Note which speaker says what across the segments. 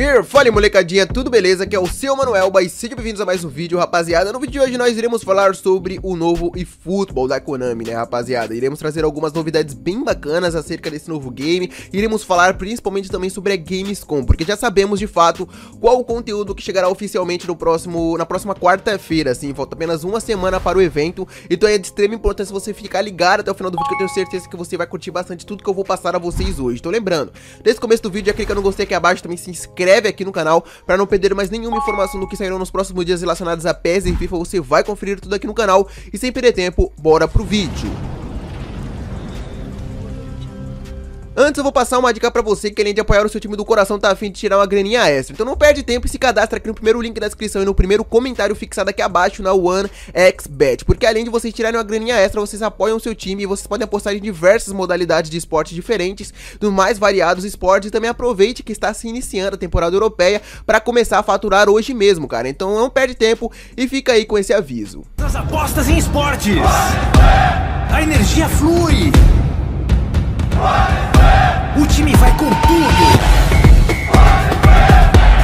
Speaker 1: Here, fala molecadinha, tudo beleza? Aqui é o seu Manuel, e sejam bem-vindos a mais um vídeo, rapaziada. No vídeo de hoje nós iremos falar sobre o novo eFootball da Konami, né, rapaziada? Iremos trazer algumas novidades bem bacanas acerca desse novo game, iremos falar principalmente também sobre a Gamescom, porque já sabemos de fato qual o conteúdo que chegará oficialmente no próximo, na próxima quarta-feira, assim, falta apenas uma semana para o evento, então é de extrema importância você ficar ligado até o final do vídeo, que eu tenho certeza que você vai curtir bastante tudo que eu vou passar a vocês hoje. Então lembrando, desde o começo do vídeo já clica no gostei aqui abaixo, também se inscreve inscreve aqui no canal para não perder mais nenhuma informação do que sairão nos próximos dias relacionados a PES e FIFA. Você vai conferir tudo aqui no canal e sem perder tempo, bora pro vídeo. Antes eu vou passar uma dica pra você que além de apoiar o seu time do coração tá afim de tirar uma graninha extra. Então não perde tempo e se cadastra aqui no primeiro link da descrição e no primeiro comentário fixado aqui abaixo na OneXBet. Porque além de vocês tirarem uma graninha extra, vocês apoiam o seu time e vocês podem apostar em diversas modalidades de esportes diferentes, dos mais variados esportes. E também aproveite que está se iniciando a temporada europeia para começar a faturar hoje mesmo, cara. Então não perde tempo e fica aí com esse aviso. As apostas em esportes. A energia flui time vai com tudo.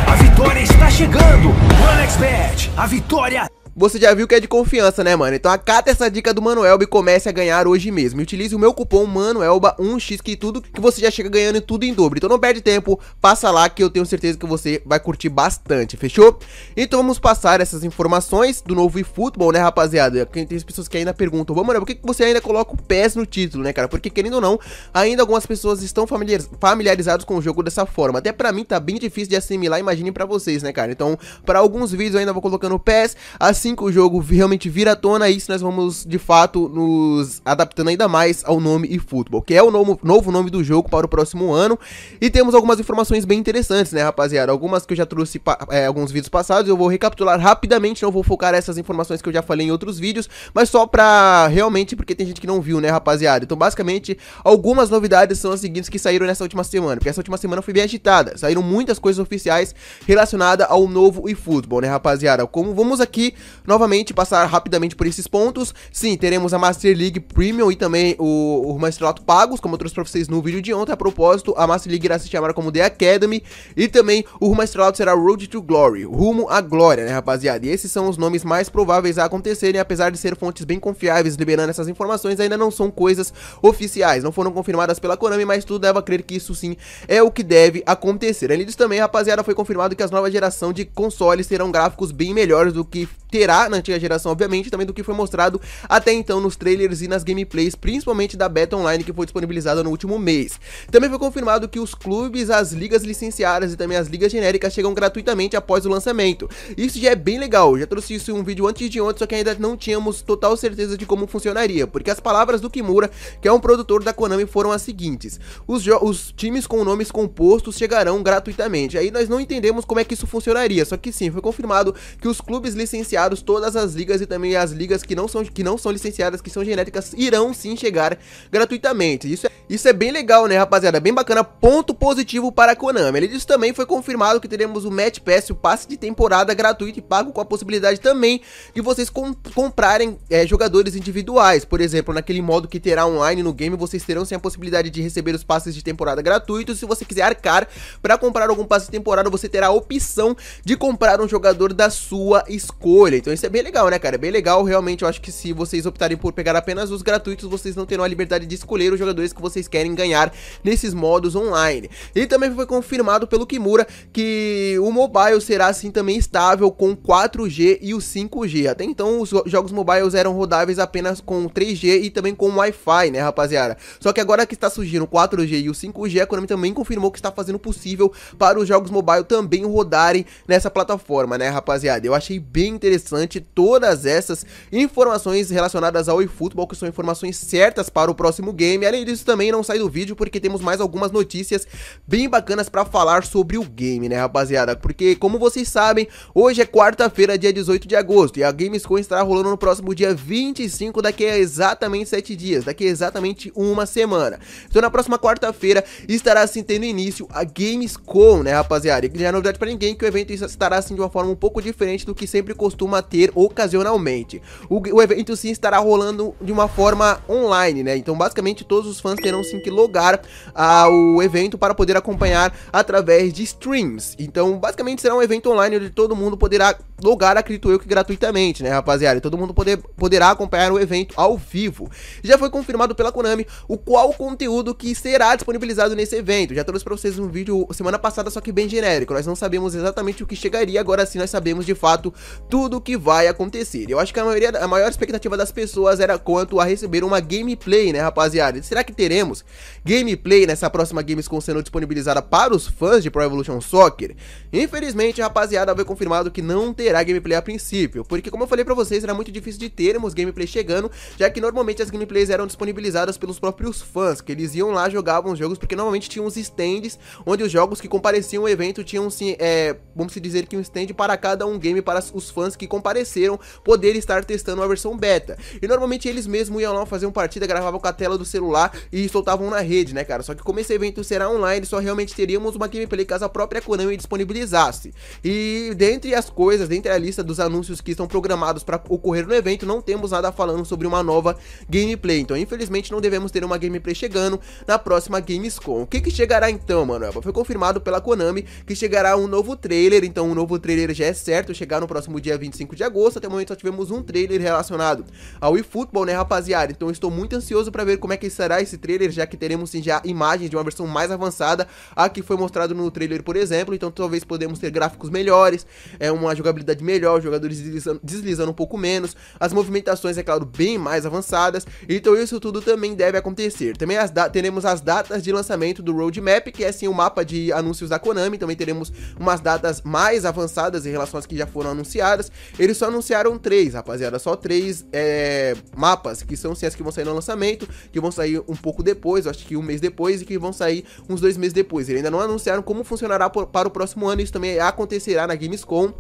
Speaker 1: A vitória está chegando. OneXBet, a vitória você já viu que é de confiança, né, mano? Então acata essa dica do Manuelba e comece a ganhar hoje mesmo. E utilize o meu cupom MANUELBA1x que tudo que você já chega ganhando tudo em dobro. Então não perde tempo, passa lá que eu tenho certeza que você vai curtir bastante, fechou? Então vamos passar essas informações do novo eFootball, né, rapaziada? Tem pessoas que ainda perguntam, vamos, Manuel, por que, que você ainda coloca o PES no título, né, cara? Porque querendo ou não, ainda algumas pessoas estão familiarizadas com o jogo dessa forma. Até pra mim tá bem difícil de assimilar, imagine pra vocês, né, cara? Então, pra alguns vídeos eu ainda vou colocando o PES, assim assim que o jogo realmente vira à tona, isso nós vamos de fato nos adaptando ainda mais ao nome e futebol, que é o novo, novo nome do jogo para o próximo ano. E temos algumas informações bem interessantes, né, rapaziada? Algumas que eu já trouxe é, alguns vídeos passados, eu vou recapitular rapidamente, não vou focar essas informações que eu já falei em outros vídeos, mas só pra realmente, porque tem gente que não viu, né, rapaziada? Então, basicamente, algumas novidades são as seguintes que saíram nessa última semana, porque essa última semana foi bem agitada, saíram muitas coisas oficiais relacionadas ao novo e futebol, né, rapaziada? Como vamos aqui Novamente, passar rapidamente por esses pontos. Sim, teremos a Master League Premium e também o, o Maestrato Pagos, como eu trouxe pra vocês no vídeo de ontem. A propósito, a Master League irá se chamar como The Academy e também o Maestrato será Road to Glory, rumo à glória, né, rapaziada? E esses são os nomes mais prováveis a acontecerem, apesar de ser fontes bem confiáveis liberando essas informações, ainda não são coisas oficiais, não foram confirmadas pela Konami, mas tudo leva a crer que isso sim é o que deve acontecer. Além disso também, rapaziada, foi confirmado que as novas geração de consoles terão gráficos bem melhores do que terá na antiga geração, obviamente, também do que foi mostrado até então nos trailers e nas gameplays, principalmente da Beta Online que foi disponibilizada no último mês. Também foi confirmado que os clubes, as ligas licenciadas e também as ligas genéricas chegam gratuitamente após o lançamento. Isso já é bem legal, já trouxe isso em um vídeo antes de ontem, só que ainda não tínhamos total certeza de como funcionaria, porque as palavras do Kimura, que é um produtor da Konami, foram as seguintes. Os, os times com nomes compostos chegarão gratuitamente. Aí nós não entendemos como é que isso funcionaria, só que sim, foi confirmado que os clubes licenciados licenciados, todas as ligas e também as ligas que não são, que não são licenciadas, que são genéticas, irão sim chegar gratuitamente. Isso é, isso é bem legal, né, rapaziada? Bem bacana, ponto positivo para a Konami. Ele disse também foi confirmado que teremos o Match Pass, o passe de temporada gratuito e pago, com a possibilidade também de vocês comprarem é, jogadores individuais. Por exemplo, naquele modo que terá online no game, vocês terão sim a possibilidade de receber os passes de temporada gratuitos. Se você quiser arcar para comprar algum passe de temporada, você terá a opção de comprar um jogador da sua escolha escolha. Então isso é bem legal, né, cara? É bem legal, realmente, eu acho que se vocês optarem por pegar apenas os gratuitos, vocês não terão a liberdade de escolher os jogadores que vocês querem ganhar nesses modos online. E também foi confirmado pelo Kimura que o mobile será assim também estável com 4G e o 5G. Até então os jogos mobiles eram rodáveis apenas com 3G e também com Wi-Fi, né, rapaziada? Só que agora que está surgindo o 4G e o 5G, a Konami também confirmou que está fazendo possível para os jogos mobile também rodarem nessa plataforma, né, rapaziada? Eu achei bem interessante interessante todas essas informações relacionadas ao eFootball, que são informações certas para o próximo game. Além disso, também não sai do vídeo, porque temos mais algumas notícias bem bacanas para falar sobre o game, né, rapaziada? Porque, como vocês sabem, hoje é quarta-feira, dia 18 de agosto, e a Gamescom estará rolando no próximo dia 25, daqui a exatamente 7 dias, daqui a exatamente uma semana. Então, na próxima quarta-feira, estará assim tendo início a Gamescom, né, rapaziada? E já é novidade para ninguém que o evento estará assim de uma forma um pouco diferente do que sempre costuma costuma ter ocasionalmente. O, o, evento sim estará rolando de uma forma online, né? Então, basicamente, todos os fãs terão sim que logar ao ah, evento para poder acompanhar através de streams. Então, basicamente, será um evento online onde todo mundo poderá lugar, acredito eu que gratuitamente, né, rapaziada? E todo mundo poder, poderá acompanhar o evento ao vivo. Já foi confirmado pela Konami o qual conteúdo que será disponibilizado nesse evento. Já trouxe pra vocês um vídeo semana passada, só que bem genérico. Nós não sabemos exatamente o que chegaria, agora sim nós sabemos de fato tudo o que vai acontecer. Eu acho que a, maioria, a maior expectativa das pessoas era quanto a receber uma gameplay, né, rapaziada? Será que teremos gameplay nessa próxima Gamescom sendo disponibilizada para os fãs de Pro Evolution Soccer? Infelizmente, rapaziada, foi confirmado que não tem será a gameplay a princípio, porque como eu falei pra vocês, era muito difícil de termos né, gameplay chegando, já que normalmente as gameplays eram disponibilizadas pelos próprios fãs, que eles iam lá, jogavam os jogos, porque normalmente tinham uns stands, onde os jogos que compareciam ao evento tinham, sim, é, vamos dizer que um stand para cada um game, para os fãs que compareceram, poder estar testando uma versão beta, e normalmente eles mesmos iam lá fazer uma partida, gravavam com a tela do celular e soltavam na rede, né cara, só que como esse evento será online, só realmente teríamos uma gameplay caso a própria Konami disponibilizasse, e dentre as coisas, dentre a lista dos anúncios que estão programados para ocorrer no evento, não temos nada falando sobre uma nova gameplay. Então, infelizmente, não devemos ter uma gameplay chegando na próxima Gamescom. O que, que chegará então, mano? Foi confirmado pela Konami que chegará um novo trailer, então um novo trailer já é certo, chegar no próximo dia 25 de agosto. Até o momento só tivemos um trailer relacionado ao eFootball, né, rapaziada? Então, estou muito ansioso para ver como é que será esse trailer, já que teremos sim já imagens de uma versão mais avançada, a que foi mostrado no trailer, por exemplo. Então, talvez podemos ter gráficos melhores, é uma jogabilidade mobilidade melhor, os jogadores deslizando, deslizando um pouco menos, as movimentações, é claro, bem mais avançadas, então isso tudo também deve acontecer. Também as teremos as datas de lançamento do roadmap, que é sim o mapa de anúncios da Konami, também teremos umas datas mais avançadas em relação às que já foram anunciadas. Eles só anunciaram três, rapaziada, só três é, mapas, que são sim as que vão sair no lançamento, que vão sair um pouco depois, acho que um mês depois, e que vão sair uns dois meses depois. Eles ainda não anunciaram como funcionará para o próximo ano, isso também acontecerá na Gamescom.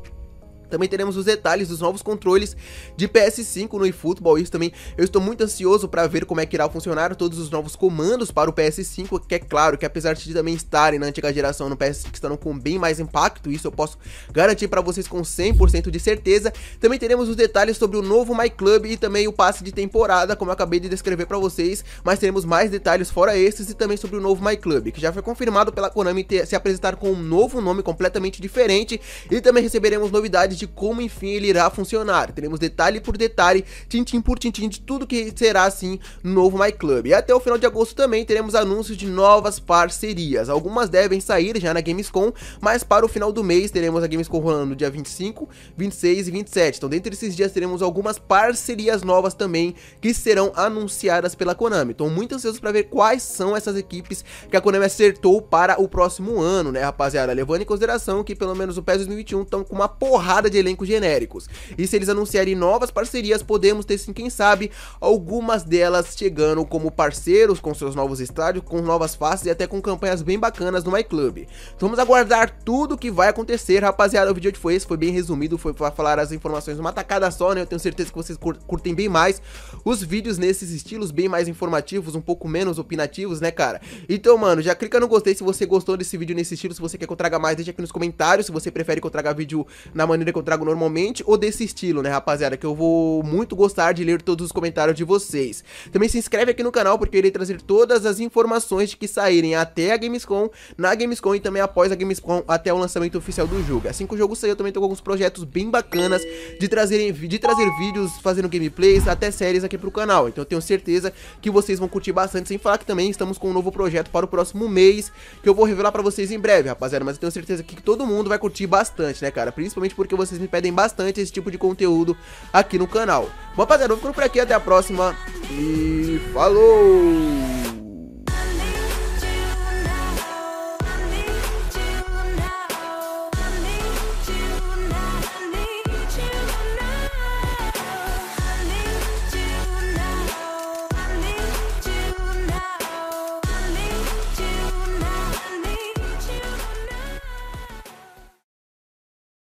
Speaker 1: Também teremos os detalhes dos novos controles de PS5 no eFootball, isso também eu estou muito ansioso para ver como é que irá funcionar todos os novos comandos para o PS5, que é claro que apesar de também estarem na antiga geração no PS5 estão com bem mais impacto, isso eu posso garantir para vocês com 100% de certeza. Também teremos os detalhes sobre o novo My Club e também o passe de temporada, como eu acabei de descrever para vocês, mas teremos mais detalhes fora esses e também sobre o novo My Club, que já foi confirmado pela Konami ter, se apresentar com um novo nome completamente diferente e também receberemos novidades de como enfim ele irá funcionar. Teremos detalhe por detalhe, tintim por tintim de tudo que será assim no novo My Club. E até o final de agosto também teremos anúncios de novas parcerias. Algumas devem sair já na Gamescom, mas para o final do mês teremos a Gamescom rolando no dia 25, 26 e 27. Então dentre esses dias teremos algumas parcerias novas também que serão anunciadas pela Konami. Estou muito ansioso para ver quais são essas equipes que a Konami acertou para o próximo ano, né rapaziada? Levando em consideração que pelo menos o PES 2021 estão com uma porrada de elencos genéricos. E se eles anunciarem novas parcerias, podemos ter sim, quem sabe, algumas delas chegando como parceiros com seus novos estádios, com novas faces e até com campanhas bem bacanas no MyClub. Então vamos aguardar tudo o que vai acontecer, rapaziada. O vídeo de foi esse, foi bem resumido, foi para falar as informações uma tacada só, né? Eu tenho certeza que vocês curtem bem mais os vídeos nesses estilos, bem mais informativos, um pouco menos opinativos, né, cara? Então, mano, já clica no gostei se você gostou desse vídeo nesse estilo, se você quer que eu traga mais, deixa aqui nos comentários, se você prefere que eu traga vídeo na maneira que eu trago normalmente ou desse estilo, né, rapaziada? Que eu vou muito gostar de ler todos os comentários de vocês. Também se inscreve aqui no canal, porque eu irei trazer todas as informações de que saírem até a Gamescom, na Gamescom e também após a Gamescom até o lançamento oficial do jogo. Assim que o jogo sair, eu também tô com alguns projetos bem bacanas de, trazerem, de trazer vídeos fazendo gameplays, até séries aqui pro canal. Então eu tenho certeza que vocês vão curtir bastante, sem falar que também estamos com um novo projeto para o próximo mês, que eu vou revelar pra vocês em breve, rapaziada. Mas eu tenho certeza que todo mundo vai curtir bastante, né, cara? Principalmente porque você vocês me pedem bastante esse tipo de conteúdo aqui no canal. Bom, rapaziada, eu fico por aqui, até a próxima e falou!